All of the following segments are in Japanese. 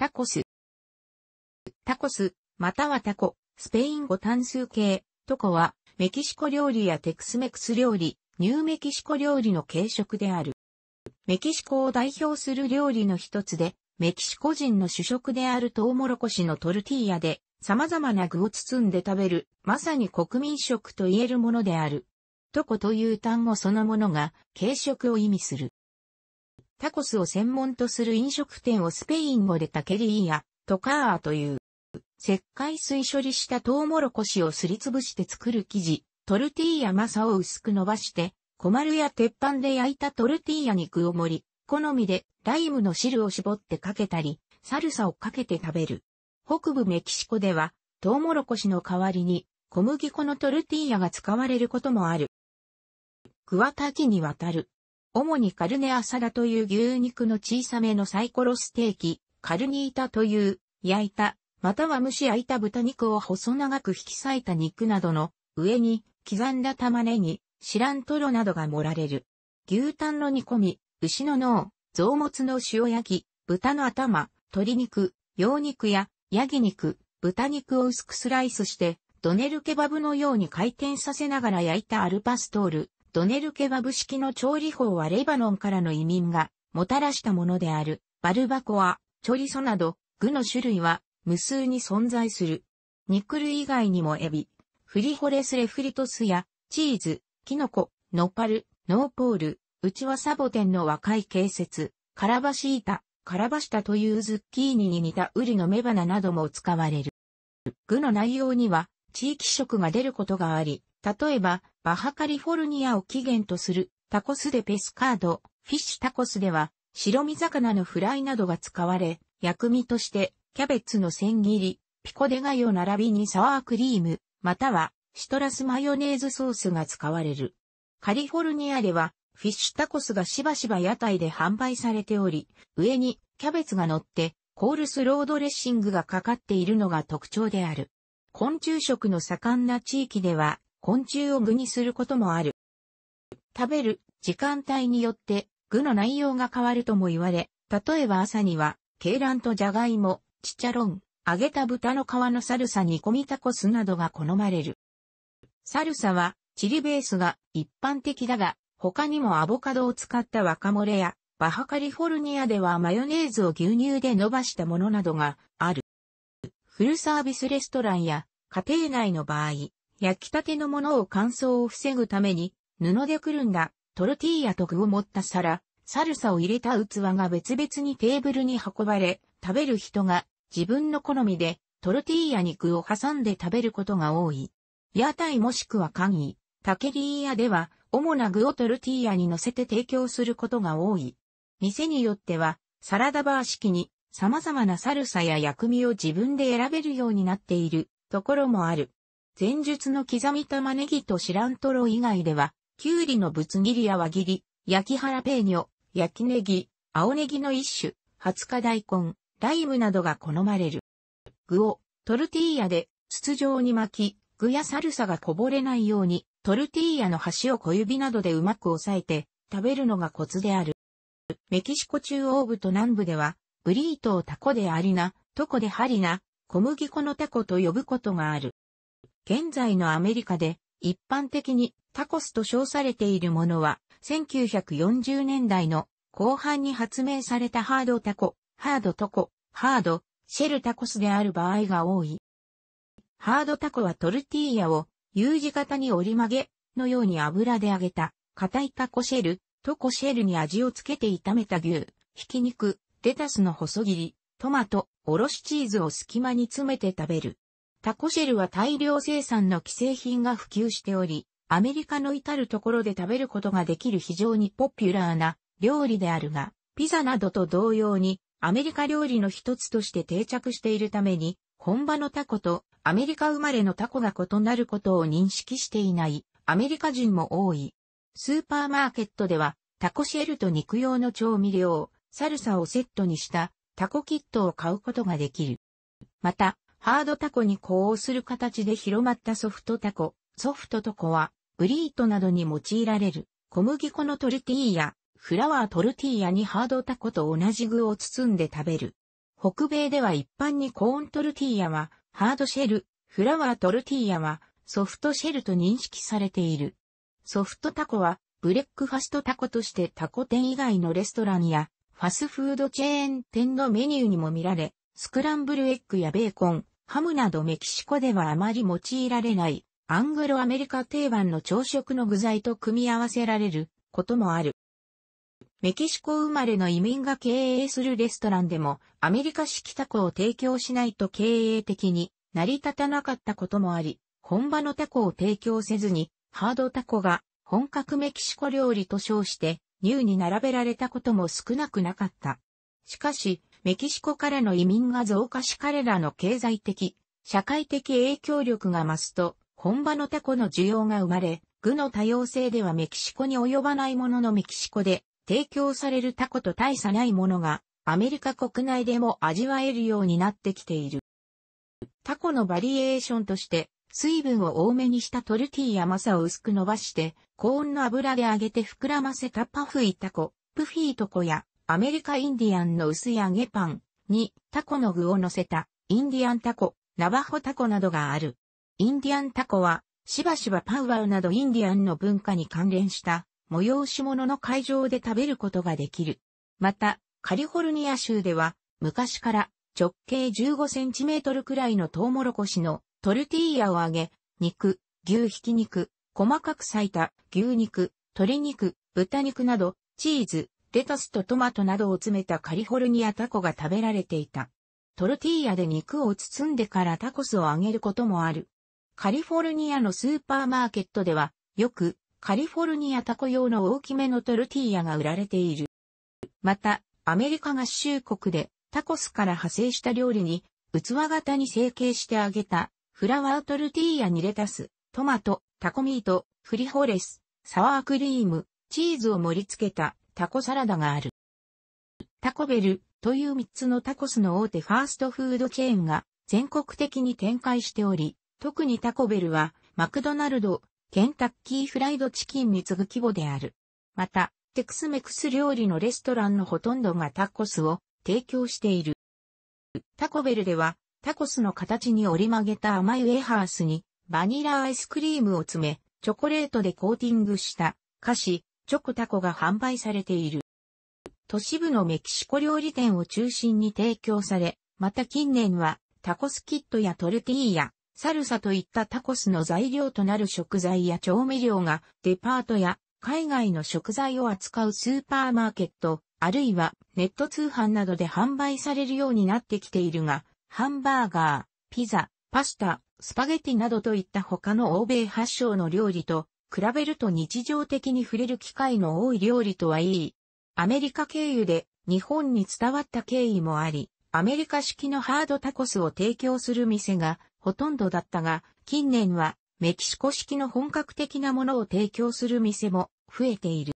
タコス。タコス、またはタコ、スペイン語単数形、トコは、メキシコ料理やテクスメクス料理、ニューメキシコ料理の軽食である。メキシコを代表する料理の一つで、メキシコ人の主食であるトウモロコシのトルティーヤで、様々な具を包んで食べる、まさに国民食と言えるものである。トコという単語そのものが、軽食を意味する。タコスを専門とする飲食店をスペイン語でタケリーやトカーという、石灰水処理したトウモロコシをすりつぶして作る生地、トルティーヤマサを薄く伸ばして、小丸や鉄板で焼いたトルティーヤ肉を盛り、好みでライムの汁を絞ってかけたり、サルサをかけて食べる。北部メキシコでは、トウモロコシの代わりに小麦粉のトルティーヤが使われることもある。グワタキにわたる。主にカルネアサラという牛肉の小さめのサイコロステーキ、カルニータという焼いた、または蒸し焼いた豚肉を細長く引き裂いた肉などの上に刻んだ玉ねぎ、シラントロなどが盛られる。牛タンの煮込み、牛の脳、臓物の塩焼き、豚の頭、鶏肉、羊肉やヤギ肉、豚肉を薄くスライスして、ドネルケバブのように回転させながら焼いたアルパストール、ドネルケバブ式の調理法はレバノンからの移民がもたらしたものである、バルバコア、チョリソなど、具の種類は無数に存在する。肉類以外にもエビ、フリホレスレフリトスや、チーズ、キノコ、ノパル、ノーポール、うちはサボテンの若い形節、カラバシータ、カラバシタというズッキーニに似たウリの雌花なども使われる。具の内容には地域色が出ることがあり、例えばバハカリフォルニアを起源とするタコスでペスカード、フィッシュタコスでは白身魚のフライなどが使われ、薬味としてキャベツの千切り、ピコデガヨ並びにサワークリーム、またはシトラスマヨネーズソースが使われる。カリフォルニアではフィッシュタコスがしばしば屋台で販売されており、上にキャベツが乗ってコールスロードレッシングがかかっているのが特徴である。昆虫食の盛んな地域では、昆虫を具にすることもある。食べる時間帯によって具の内容が変わるとも言われ、例えば朝には、鶏卵とジャガイモ、チチャロン、揚げた豚の皮のサルサに込みタコスなどが好まれる。サルサはチリベースが一般的だが、他にもアボカドを使った若漏れや、バハカリフォルニアではマヨネーズを牛乳で伸ばしたものなどがある。フルサービスレストランや家庭内の場合、焼きたてのものを乾燥を防ぐために、布でくるんだトルティーヤと具を持った皿、サルサを入れた器が別々にテーブルに運ばれ、食べる人が自分の好みでトルティーヤに具を挟んで食べることが多い。屋台もしくは簡易、タケリーヤでは主な具をトルティーヤに乗せて提供することが多い。店によってはサラダバー式に様々なサルサや薬味を自分で選べるようになっているところもある。前述の刻み玉ねぎと知らんとろ以外では、きゅうりのぶつ切りや輪切り、焼きハラペーニョ、焼きネギ、青ネギの一種、20日大根、ライムなどが好まれる。具をトルティーヤで筒状に巻き、具やサルサがこぼれないように、トルティーヤの端を小指などでうまく押さえて、食べるのがコツである。メキシコ中央部と南部では、ブリートをタコでありな、トコでハリな、小麦粉のタコと呼ぶことがある。現在のアメリカで一般的にタコスと称されているものは1940年代の後半に発明されたハードタコ、ハードトコ、ハード、シェルタコスである場合が多い。ハードタコはトルティーヤを U 字型に折り曲げのように油で揚げた硬いタコシェル、トコシェルに味をつけて炒めた牛、ひき肉、レタスの細切り、トマト、おろしチーズを隙間に詰めて食べる。タコシェルは大量生産の既製品が普及しており、アメリカの至るところで食べることができる非常にポピュラーな料理であるが、ピザなどと同様にアメリカ料理の一つとして定着しているために、本場のタコとアメリカ生まれのタコが異なることを認識していないアメリカ人も多い。スーパーマーケットではタコシェルと肉用の調味料、サルサをセットにしたタコキットを買うことができる。また、ハードタコに呼応する形で広まったソフトタコ。ソフトタコは、ブリートなどに用いられる、小麦粉のトルティーヤ、フラワートルティーヤにハードタコと同じ具を包んで食べる。北米では一般にコーントルティーヤは、ハードシェル、フラワートルティーヤは、ソフトシェルと認識されている。ソフトタコは、ブレックファストタコとしてタコ店以外のレストランや、ファスフードチェーン店のメニューにも見られ、スクランブルエッグやベーコン、ハムなどメキシコではあまり用いられないアングロアメリカ定番の朝食の具材と組み合わせられることもある。メキシコ生まれの移民が経営するレストランでもアメリカ式タコを提供しないと経営的に成り立たなかったこともあり、本場のタコを提供せずにハードタコが本格メキシコ料理と称してニューに並べられたことも少なくなかった。しかし、メキシコからの移民が増加し彼らの経済的、社会的影響力が増すと、本場のタコの需要が生まれ、具の多様性ではメキシコに及ばないもののメキシコで提供されるタコと大差ないものがアメリカ国内でも味わえるようになってきている。タコのバリエーションとして水分を多めにしたトルティーやマを薄く伸ばして高温の油で揚げて膨らませたパフィータコ、プフィートコやアメリカインディアンの薄揚げパンにタコの具を乗せたインディアンタコ、ナバホタコなどがある。インディアンタコはしばしばパウワウなどインディアンの文化に関連した催し物の会場で食べることができる。また、カリフォルニア州では昔から直径15センチメートルくらいのトウモロコシのトルティーヤを揚げ、肉、牛ひき肉、細かく裂いた牛肉、鶏肉、豚肉など、チーズ、レタスとトマトなどを詰めたカリフォルニアタコが食べられていた。トルティーヤで肉を包んでからタコスを揚げることもある。カリフォルニアのスーパーマーケットでは、よくカリフォルニアタコ用の大きめのトルティーヤが売られている。また、アメリカ合衆国でタコスから派生した料理に、器型に成形して揚げたフラワートルティーヤにレタス、トマト、タコミート、フリホレス、サワークリーム、チーズを盛り付けたタコサラダがある。タコベルという3つのタコスの大手ファーストフードチェーンが全国的に展開しており、特にタコベルはマクドナルド、ケンタッキーフライドチキンに次ぐ規模である。また、テクスメクス料理のレストランのほとんどがタコスを提供している。タコベルではタコスの形に折り曲げた甘いウェハースにバニラアイスクリームを詰め、チョコレートでコーティングした菓子、チョコタコが販売されている。都市部のメキシコ料理店を中心に提供され、また近年はタコスキットやトルティーヤ、サルサといったタコスの材料となる食材や調味料がデパートや海外の食材を扱うスーパーマーケット、あるいはネット通販などで販売されるようになってきているが、ハンバーガー、ピザ、パスタ、スパゲティなどといった他の欧米発祥の料理と比べると日常的に触れる機会の多い料理とはいい、アメリカ経由で日本に伝わった経緯もあり、アメリカ式のハードタコスを提供する店がほとんどだったが、近年はメキシコ式の本格的なものを提供する店も増えている。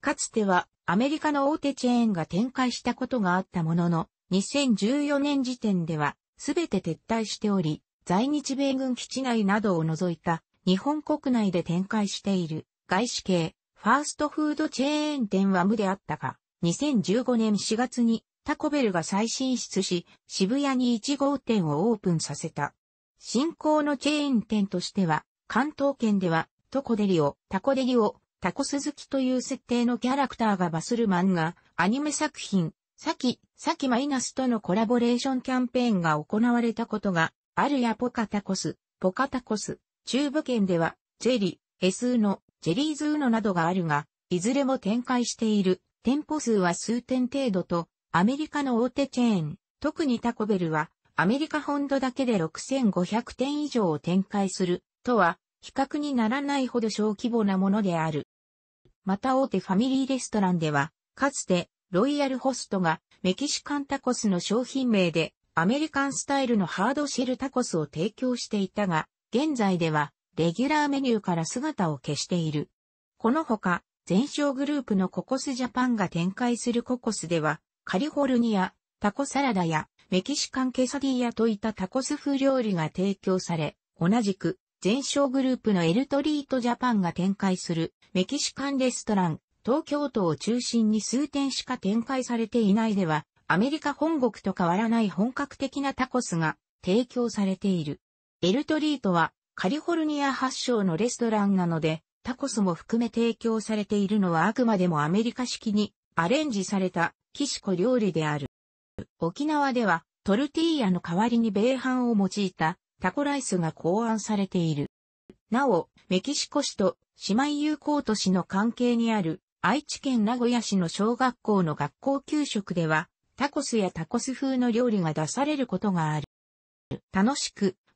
かつてはアメリカの大手チェーンが展開したことがあったものの、2014年時点ではすべて撤退しており、在日米軍基地内などを除いた日本国内で展開している外資系ファーストフードチェーン店は無であったが、2015年4月にタコベルが再進出し、渋谷に1号店をオープンさせた。新興のチェーン店としては、関東圏では、トコデリオ、タコデリオ、タコス好きという設定のキャラクターがバスる漫画、アニメ作品、サキ、サキマイナスとのコラボレーションキャンペーンが行われたことが、あるやポカタコス、ポカタコス、中部圏では、ジェリ、エスーノ、ジェリーズーノなどがあるが、いずれも展開している店舗数は数点程度と、アメリカの大手チェーン、特にタコベルは、アメリカ本土だけで6500点以上を展開する、とは、比較にならないほど小規模なものである。また大手ファミリーレストランでは、かつて、ロイヤルホストがメキシカンタコスの商品名でアメリカンスタイルのハードシェルタコスを提供していたが、現在では、レギュラーメニューから姿を消している。このほか、全商グループのココスジャパンが展開するココスでは、カリフォルニア、タコサラダやメキシカンケサディアといったタコス風料理が提供され、同じく全商グループのエルトリートジャパンが展開するメキシカンレストラン、東京都を中心に数店しか展開されていないでは、アメリカ本国と変わらない本格的なタコスが提供されている。エルトリートはカリフォルニア発祥のレストランなので、タコスも含め提供されているのはあくまでもアメリカ式にアレンジされたキシコ料理である。沖縄ではトルティーヤの代わりに米飯を用いたタコライスが考案されている。なお、メキシコ市と姉妹友好都市の関係にある愛知県名古屋市の小学校の学校給食ではタコスやタコス風の料理が出されることがある。楽しく